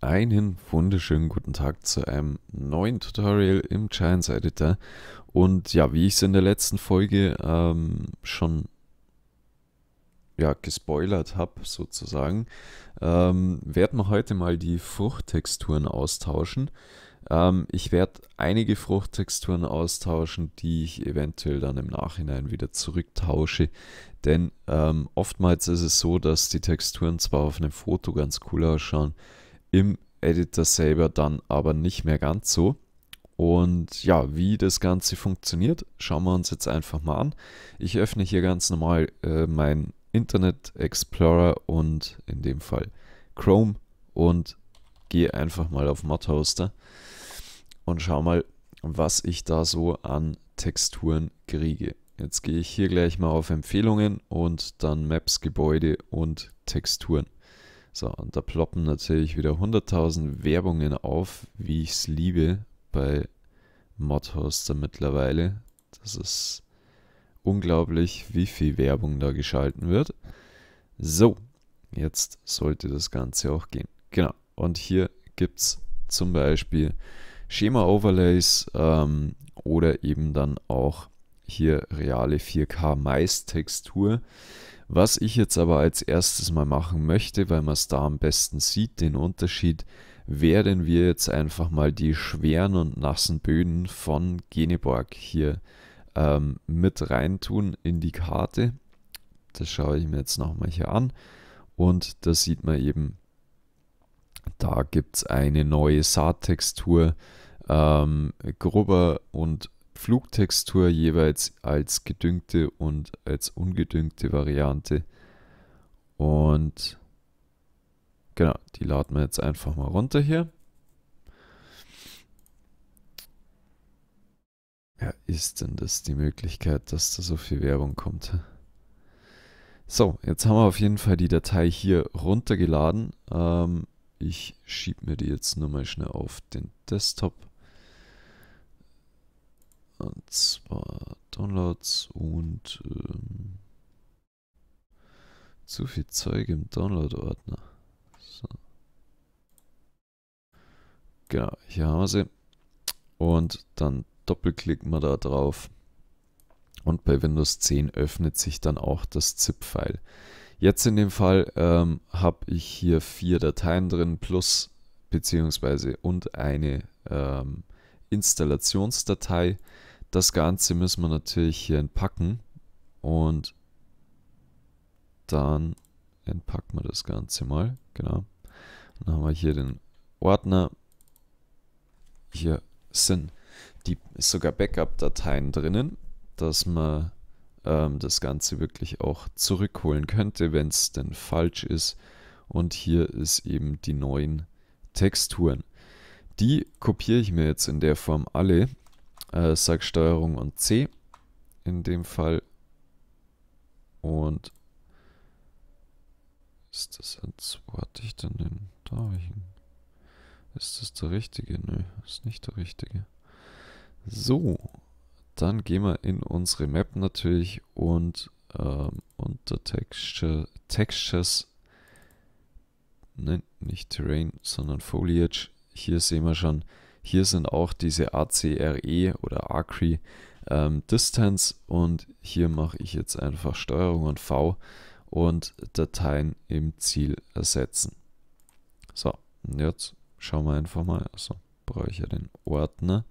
Einen wunderschönen guten Tag zu einem neuen Tutorial im Giants Editor. Und ja, wie ich es in der letzten Folge ähm, schon ja, gespoilert habe, sozusagen, ähm, werden wir heute mal die Fruchttexturen austauschen. Ähm, ich werde einige Fruchttexturen austauschen, die ich eventuell dann im Nachhinein wieder zurücktausche. Denn ähm, oftmals ist es so, dass die Texturen zwar auf einem Foto ganz cool ausschauen, im Editor selber dann aber nicht mehr ganz so. Und ja, wie das Ganze funktioniert, schauen wir uns jetzt einfach mal an. Ich öffne hier ganz normal äh, meinen Internet Explorer und in dem Fall Chrome und gehe einfach mal auf Mod Hoster und schau mal, was ich da so an Texturen kriege. Jetzt gehe ich hier gleich mal auf Empfehlungen und dann Maps, Gebäude und Texturen. So, und da ploppen natürlich wieder 100.000 Werbungen auf, wie ich es liebe bei Modhoster mittlerweile. Das ist unglaublich, wie viel Werbung da geschalten wird. So, jetzt sollte das Ganze auch gehen. Genau, und hier gibt es zum Beispiel Schema-Overlays ähm, oder eben dann auch hier reale 4K-Mais-Textur. Was ich jetzt aber als erstes mal machen möchte, weil man es da am besten sieht, den Unterschied, werden wir jetzt einfach mal die schweren und nassen Böden von Geneborg hier ähm, mit reintun in die Karte. Das schaue ich mir jetzt nochmal hier an. Und da sieht man eben, da gibt es eine neue Saattextur, ähm, grober und Flugtextur jeweils als gedüngte und als ungedüngte Variante. Und genau, die laden wir jetzt einfach mal runter hier. Ja, ist denn das die Möglichkeit, dass da so viel Werbung kommt? So, jetzt haben wir auf jeden Fall die Datei hier runtergeladen. Ähm, ich schiebe mir die jetzt nur mal schnell auf den Desktop. Und zwar Downloads und ähm, zu viel Zeug im Download-Ordner. So. Genau, hier haben wir sie. Und dann doppelklicken wir da drauf. Und bei Windows 10 öffnet sich dann auch das ZIP-File. Jetzt in dem Fall ähm, habe ich hier vier Dateien drin plus beziehungsweise und eine ähm, Installationsdatei. Das Ganze müssen wir natürlich hier entpacken und dann entpacken wir das Ganze mal. Genau. Dann haben wir hier den Ordner. Hier sind die sogar Backup-Dateien drinnen, dass man ähm, das Ganze wirklich auch zurückholen könnte, wenn es denn falsch ist. Und hier ist eben die neuen Texturen. Die kopiere ich mir jetzt in der Form alle äh, sag Steuerung und C in dem Fall. Und ist das jetzt, wo hatte ich denn den? Da habe ich ihn. Ist das der richtige? Nö, ist nicht der richtige. So, dann gehen wir in unsere Map natürlich und ähm, unter Texture, Textures, nein, nicht Terrain, sondern Foliage. Hier sehen wir schon, hier sind auch diese ACRE oder ACRE ähm, Distance und hier mache ich jetzt einfach Steuerung und V und Dateien im Ziel ersetzen. So, und jetzt schauen wir einfach mal, also brauche ich ja den Ordner.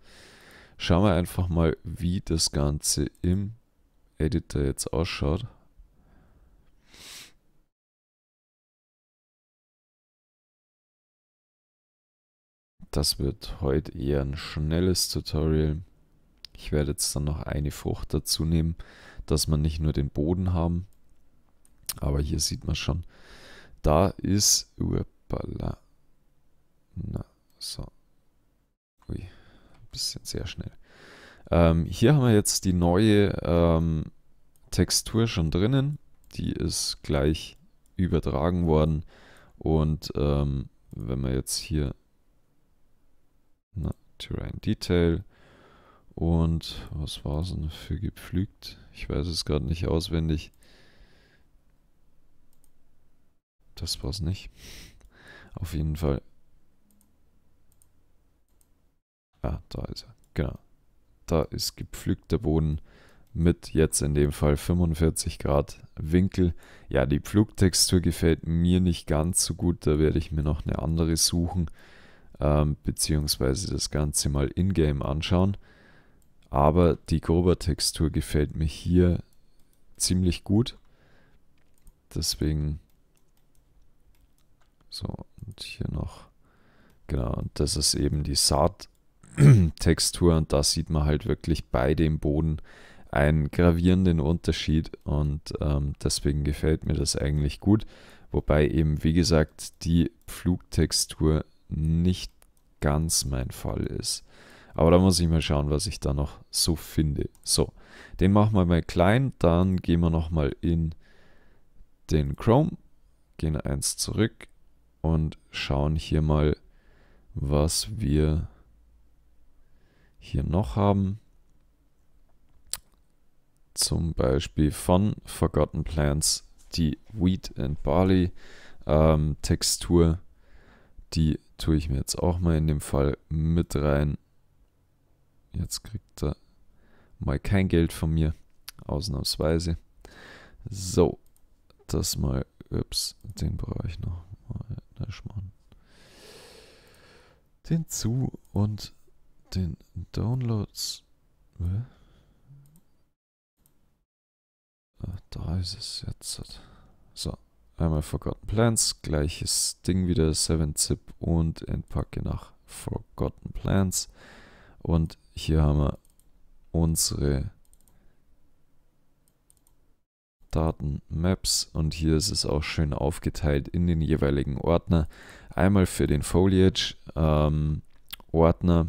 Schauen wir einfach mal, wie das Ganze im Editor jetzt ausschaut. das wird heute eher ein schnelles Tutorial. Ich werde jetzt dann noch eine Frucht dazu nehmen, dass man nicht nur den Boden haben. Aber hier sieht man schon, da ist... Uppala. Na, so. Ui, ein bisschen sehr schnell. Ähm, hier haben wir jetzt die neue ähm, Textur schon drinnen. Die ist gleich übertragen worden. Und ähm, wenn wir jetzt hier na, Terrain Detail. Und was war es denn für gepflügt? Ich weiß es gerade nicht auswendig. Das war es nicht. Auf jeden Fall. Ah, da ist er. Genau. Da ist gepflügter Boden mit jetzt in dem Fall 45 Grad Winkel. Ja, die Pflugtextur gefällt mir nicht ganz so gut. Da werde ich mir noch eine andere suchen ähm, beziehungsweise das Ganze mal in-game anschauen. Aber die Grober-Textur gefällt mir hier ziemlich gut. Deswegen. So, und hier noch. Genau, und das ist eben die Saat-Textur. Und da sieht man halt wirklich bei dem Boden einen gravierenden Unterschied. Und ähm, deswegen gefällt mir das eigentlich gut. Wobei eben, wie gesagt, die Flugtextur nicht ganz mein Fall ist. Aber da muss ich mal schauen, was ich da noch so finde. So, den machen wir mal klein. Dann gehen wir nochmal in den Chrome, gehen eins zurück und schauen hier mal, was wir hier noch haben. Zum Beispiel von Forgotten Plants die Wheat and Barley ähm, Textur, die tue ich mir jetzt auch mal in dem Fall mit rein. Jetzt kriegt er mal kein Geld von mir, ausnahmsweise. So, das mal, ups, den brauche ich noch mal. Na, schmarrn. Den zu und den Downloads. Ah, da ist es jetzt. So einmal Forgotten Plans, gleiches Ding wieder, 7-Zip und entpacke nach Forgotten Plans. Und hier haben wir unsere Daten, Maps und hier ist es auch schön aufgeteilt in den jeweiligen Ordner. Einmal für den Foliage ähm, Ordner,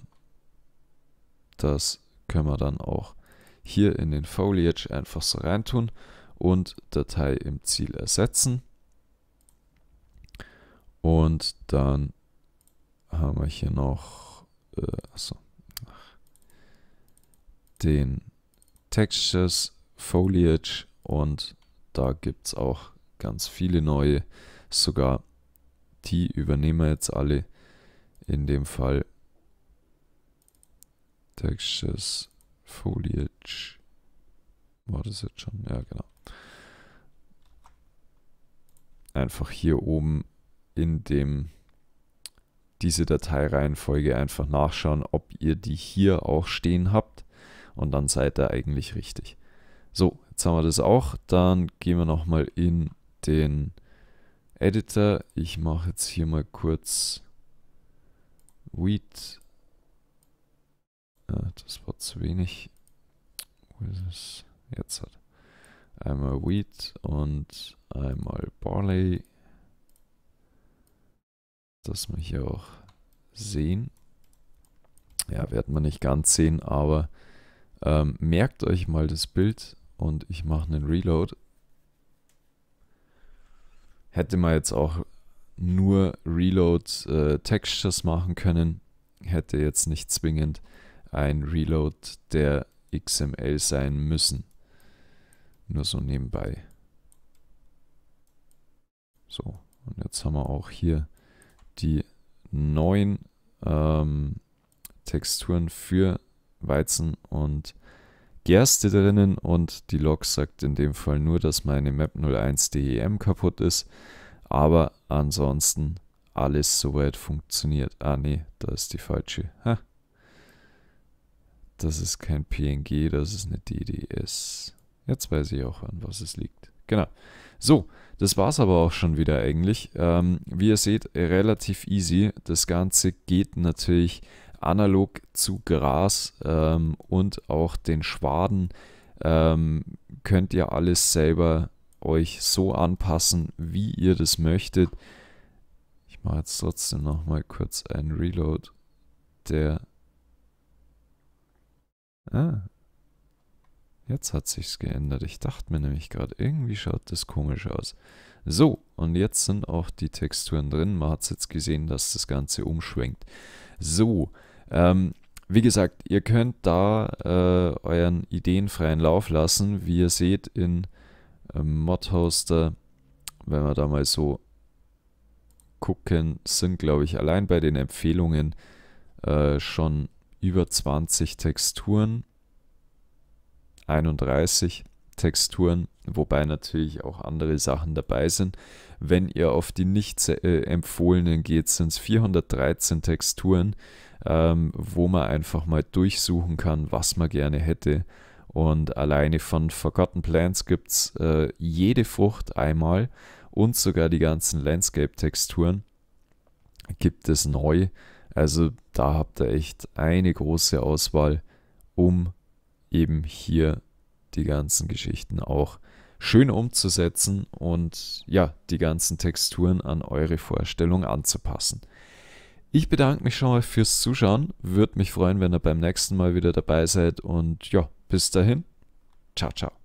das können wir dann auch hier in den Foliage einfach so reintun und Datei im Ziel ersetzen. Und dann haben wir hier noch äh, achso, den Textures Foliage und da gibt es auch ganz viele neue. Sogar die übernehmen wir jetzt alle. In dem Fall Textures Foliage. War das jetzt schon? Ja, genau. Einfach hier oben in dem diese Dateireihenfolge einfach nachschauen, ob ihr die hier auch stehen habt und dann seid ihr eigentlich richtig. So, jetzt haben wir das auch. Dann gehen wir nochmal in den Editor. Ich mache jetzt hier mal kurz Weed. Ah, äh, das war zu wenig. Wo ist es? Jetzt hat. Einmal Wheat und einmal Barley dass wir hier auch sehen. Ja, werden wir nicht ganz sehen, aber ähm, merkt euch mal das Bild und ich mache einen Reload. Hätte man jetzt auch nur Reload äh, Textures machen können, hätte jetzt nicht zwingend ein Reload der XML sein müssen. Nur so nebenbei. So, und jetzt haben wir auch hier die neuen ähm, Texturen für Weizen und Gerste drinnen und die Log sagt in dem Fall nur, dass meine Map 01 DEM kaputt ist, aber ansonsten alles soweit funktioniert. Ah nee, da ist die falsche. Ha. Das ist kein PNG, das ist eine DDS. Jetzt weiß ich auch, an was es liegt. Genau. So, das war's aber auch schon wieder eigentlich. Ähm, wie ihr seht, relativ easy. Das Ganze geht natürlich analog zu Gras ähm, und auch den Schwaden ähm, könnt ihr alles selber euch so anpassen, wie ihr das möchtet. Ich mache jetzt trotzdem noch mal kurz einen Reload, der... Ah, Jetzt hat sich's geändert. Ich dachte mir nämlich gerade, irgendwie schaut das komisch aus. So, und jetzt sind auch die Texturen drin. Man hat jetzt gesehen, dass das Ganze umschwenkt. So, ähm, wie gesagt, ihr könnt da äh, euren ideenfreien Lauf lassen. Wie ihr seht in ähm, Modhoster, wenn wir da mal so gucken, sind glaube ich allein bei den Empfehlungen äh, schon über 20 Texturen 31 Texturen, wobei natürlich auch andere Sachen dabei sind. Wenn ihr auf die nicht äh, empfohlenen geht, sind es 413 Texturen, ähm, wo man einfach mal durchsuchen kann, was man gerne hätte. Und alleine von Forgotten Plants gibt es äh, jede Frucht einmal und sogar die ganzen Landscape-Texturen gibt es neu. Also da habt ihr echt eine große Auswahl, um eben hier die ganzen Geschichten auch schön umzusetzen und ja, die ganzen Texturen an eure Vorstellung anzupassen. Ich bedanke mich schon mal fürs Zuschauen, würde mich freuen, wenn ihr beim nächsten Mal wieder dabei seid und ja, bis dahin, ciao, ciao.